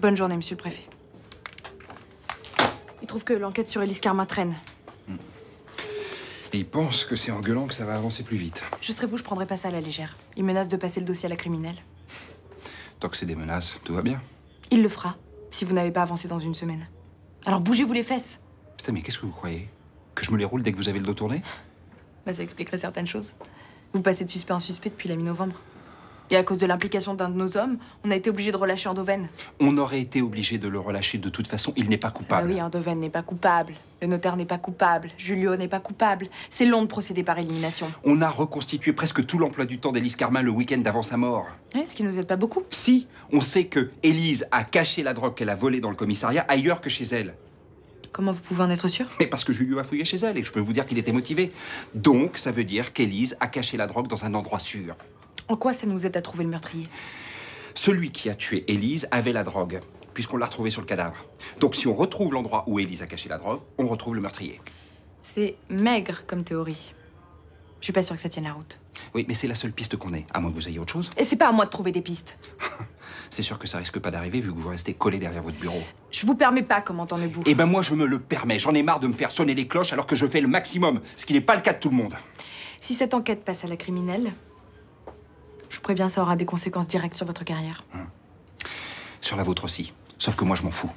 Bonne journée, monsieur le préfet. Il trouve que l'enquête sur Elis Karma traîne. Et hmm. il pense que c'est en gueulant que ça va avancer plus vite. Je serai vous, je prendrai pas ça à la légère. Il menace de passer le dossier à la criminelle. Tant que c'est des menaces, tout va bien. Il le fera, si vous n'avez pas avancé dans une semaine. Alors bougez-vous les fesses Putain, mais qu'est-ce que vous croyez Que je me les roule dès que vous avez le dos tourné Bah, ça expliquerait certaines choses. Vous passez de suspect en suspect depuis la mi-novembre. Et à cause de l'implication d'un de nos hommes, on a été obligé de relâcher Andoven. On aurait été obligé de le relâcher de toute façon, il n'est pas ah coupable. Ah oui, Andoven n'est pas coupable. Le notaire n'est pas coupable. Julio n'est pas coupable. C'est long de procéder par élimination. On a reconstitué presque tout l'emploi du temps d'Élise Carmin le week-end d'avant sa mort. ce qui nous aide pas beaucoup. Si, on sait que a caché la drogue qu'elle a volée dans le commissariat ailleurs que chez elle. Comment vous pouvez en être sûr Mais parce que Julio a fouillé chez elle et je peux vous dire qu'il était motivé. Donc, ça veut dire qu'Élise a caché la drogue dans un endroit sûr. En quoi ça nous aide à trouver le meurtrier Celui qui a tué Élise avait la drogue, puisqu'on l'a retrouvée sur le cadavre. Donc si on retrouve l'endroit où Élise a caché la drogue, on retrouve le meurtrier. C'est maigre comme théorie. Je suis pas sûre que ça tienne la route. Oui, mais c'est la seule piste qu'on ait, à moins que vous ayez autre chose. Et c'est pas à moi de trouver des pistes. c'est sûr que ça risque pas d'arriver vu que vous restez collé derrière votre bureau. Je vous permets pas, entendez vous Eh ben moi, je me le permets. J'en ai marre de me faire sonner les cloches alors que je fais le maximum, ce qui n'est pas le cas de tout le monde. Si cette enquête passe à la criminelle, je vous préviens, ça aura des conséquences directes sur votre carrière. Hum. Sur la vôtre aussi. Sauf que moi, je m'en fous.